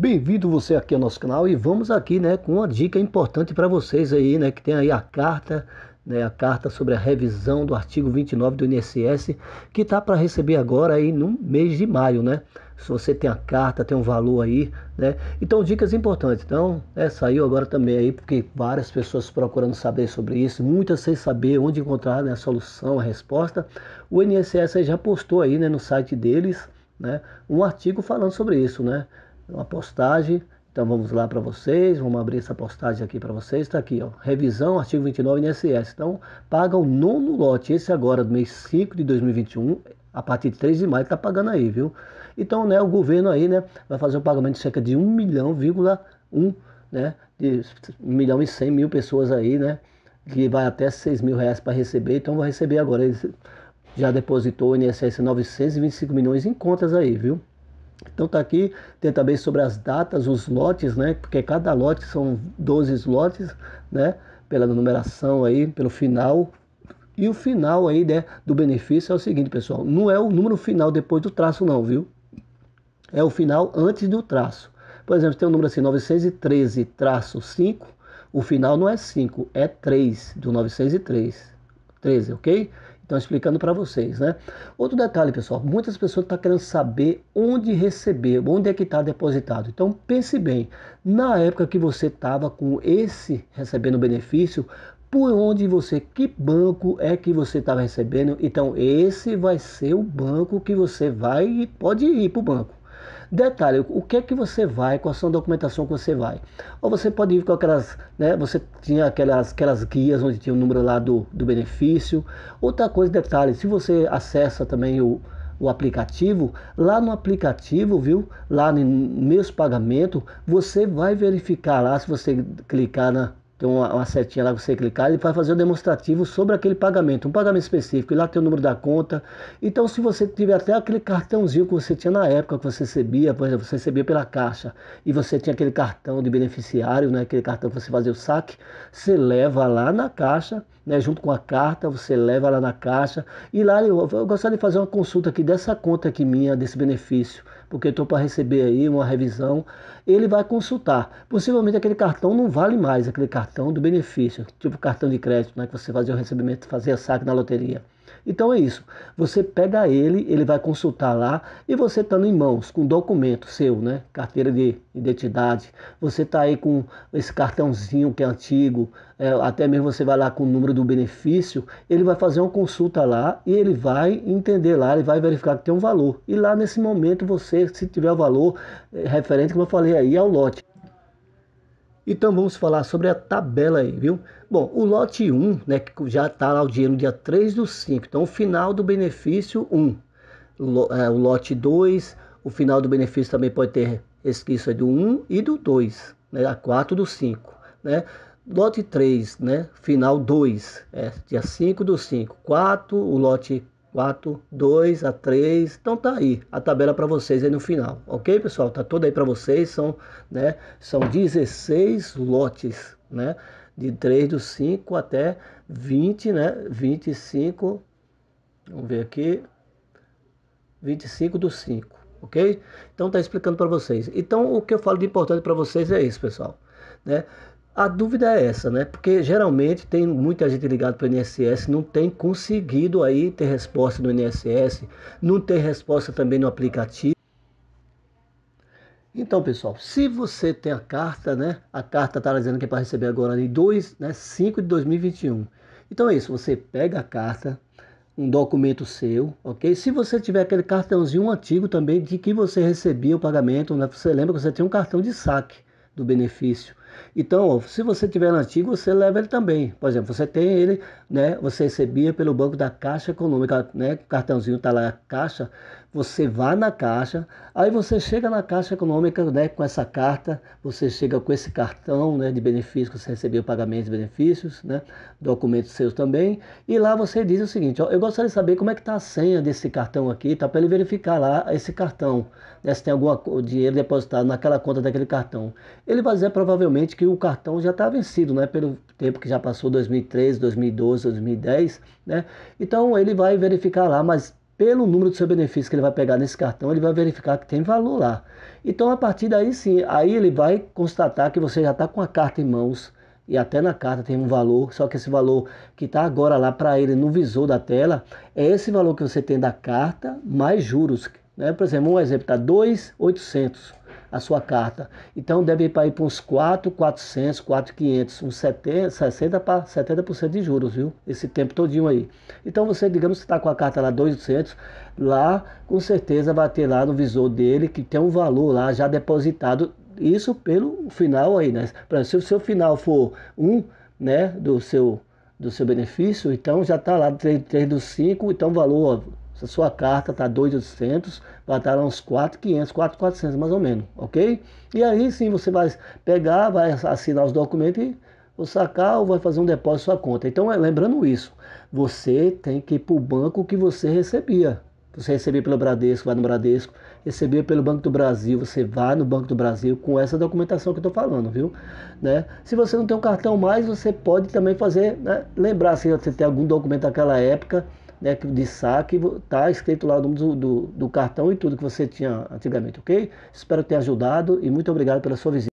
Bem-vindo você aqui ao nosso canal e vamos aqui, né, com uma dica importante para vocês aí, né, que tem aí a carta, né, a carta sobre a revisão do artigo 29 do INSS, que tá para receber agora aí no mês de maio, né? Se você tem a carta, tem um valor aí, né? Então, dicas importantes. Então, é, saiu agora também aí, porque várias pessoas procurando saber sobre isso, muitas sem saber onde encontrar né, a solução, a resposta. O INSS já postou aí, né, no site deles, né, um artigo falando sobre isso, né? uma postagem. Então vamos lá para vocês, vamos abrir essa postagem aqui para vocês. Está aqui, ó, revisão, artigo 29 INSS. Então paga o nono lote, esse agora do mês 5 de 2021, a partir de 3 de maio, está pagando aí, viu? Então, né, o governo aí, né, vai fazer um pagamento de cerca de 1 milhão, vírgula 1, né, de 1 milhão e 100 mil pessoas aí, né, que vai até 6 mil reais para receber. Então vai receber agora, ele já depositou o INSS 925 milhões em contas aí, viu? Então tá aqui, tem também sobre as datas, os lotes, né? Porque cada lote são 12 lotes, né? Pela numeração aí, pelo final. E o final aí, né, do benefício é o seguinte, pessoal, não é o número final depois do traço não, viu? É o final antes do traço. Por exemplo, tem um número assim, 913-5, o final não é 5, é 3, do 903, 13, ok? Estão explicando para vocês, né? Outro detalhe, pessoal, muitas pessoas estão tá querendo saber onde receber, onde é que está depositado. Então, pense bem, na época que você estava com esse recebendo benefício, por onde você, que banco é que você estava recebendo? Então, esse vai ser o banco que você vai e pode ir para o banco. Detalhe, o que é que você vai, qual são a documentação que você vai. Ou você pode ir com aquelas, né, você tinha aquelas, aquelas guias onde tinha o número lá do, do benefício. Outra coisa, detalhe, se você acessa também o, o aplicativo, lá no aplicativo, viu? Lá no meus pagamento, você vai verificar lá se você clicar na tem uma, uma setinha lá que você clicar, ele vai fazer o um demonstrativo sobre aquele pagamento, um pagamento específico, e lá tem o número da conta. Então, se você tiver até aquele cartãozinho que você tinha na época, que você recebia, por exemplo, você recebia pela caixa, e você tinha aquele cartão de beneficiário, né, aquele cartão que você fazia o saque, você leva lá na caixa, né, junto com a carta, você leva lá na caixa, e lá eu, eu gostaria de fazer uma consulta aqui dessa conta aqui minha, desse benefício porque estou para receber aí uma revisão, ele vai consultar. Possivelmente aquele cartão não vale mais, aquele cartão do benefício, tipo cartão de crédito, né, que você fazia o recebimento, fazia saque na loteria. Então é isso. Você pega ele, ele vai consultar lá e você estando tá em mãos com documento seu, né? Carteira de identidade. Você está aí com esse cartãozinho que é antigo, é, até mesmo você vai lá com o número do benefício, ele vai fazer uma consulta lá e ele vai entender lá, ele vai verificar que tem um valor. E lá nesse momento você, se tiver o valor é, referente, como eu falei aí, ao é lote. Então vamos falar sobre a tabela aí, viu? Bom, o lote 1, né, que já está lá o dinheiro no dia 3 do 5, então o final do benefício 1. É, o, lote 2, o final do benefício também pode ter esquisito do 1 e do 2, né, a 4 do 5, né? Lote 3, né, final 2, é, dia 5 do 5, 4, o lote 4, 2 a 3. Então tá aí a tabela para vocês aí no final, ok, pessoal? Tá toda aí para vocês, são, né, são 16 lotes, né? De 3 do 5 até 20, né? 25, vamos ver aqui, 25 do 5, ok? Então tá explicando para vocês. Então o que eu falo de importante para vocês é isso, pessoal, né? A dúvida é essa, né? Porque geralmente tem muita gente ligada para o INSS, não tem conseguido aí ter resposta no INSS, não tem resposta também no aplicativo. Então, pessoal, se você tem a carta, né? A carta está dizendo que é para receber agora em 2, né? 5 de 2021. Então é isso, você pega a carta, um documento seu, ok? Se você tiver aquele cartãozinho antigo também de que você recebia o pagamento, né? você lembra que você tem um cartão de saque do benefício. Então, se você tiver antigo, você leva ele também. Por exemplo, você tem ele, né? Você recebia pelo banco da Caixa Econômica, né? O cartãozinho está lá, Caixa, você vai na caixa, aí você chega na caixa econômica né, com essa carta, você chega com esse cartão né, de benefícios, que você recebeu pagamentos de benefícios, né, documentos seus também, e lá você diz o seguinte, ó, eu gostaria de saber como é que está a senha desse cartão aqui, tá, para ele verificar lá esse cartão, né, se tem algum dinheiro depositado naquela conta daquele cartão. Ele vai dizer provavelmente que o cartão já está vencido, né, pelo tempo que já passou, 2013, 2012, 2010, né, então ele vai verificar lá, mas pelo número do seu benefício que ele vai pegar nesse cartão, ele vai verificar que tem valor lá. Então, a partir daí sim, aí ele vai constatar que você já está com a carta em mãos e até na carta tem um valor, só que esse valor que está agora lá para ele no visor da tela é esse valor que você tem da carta mais juros. Né? Por exemplo, um exemplo está 2,800 a sua carta. Então deve ir para ir para uns 4, 400, 4,500, uns 70, 60 para 70% de juros, viu? Esse tempo todinho aí. Então você, digamos, que está com a carta lá 200, lá com certeza vai ter lá no visor dele que tem um valor lá já depositado, isso pelo final aí, né? se o seu final for 1, né, do seu do seu benefício, então já está lá 3, 3 do 5, então valor se a sua carta está 2,800, vai estar uns 4,500, 4,400 mais ou menos, ok? E aí sim você vai pegar, vai assinar os documentos e vou sacar ou vai fazer um depósito na sua conta. Então, é, lembrando isso, você tem que ir para o banco que você recebia. Você recebia pelo Bradesco, vai no Bradesco. Recebia pelo Banco do Brasil, você vai no Banco do Brasil com essa documentação que eu estou falando, viu? Né? Se você não tem o um cartão mais, você pode também fazer, né? lembrar se você tem algum documento daquela época né, de saque, tá escrito lá o número do, do, do cartão e tudo que você tinha antigamente, ok? Espero ter ajudado e muito obrigado pela sua visita.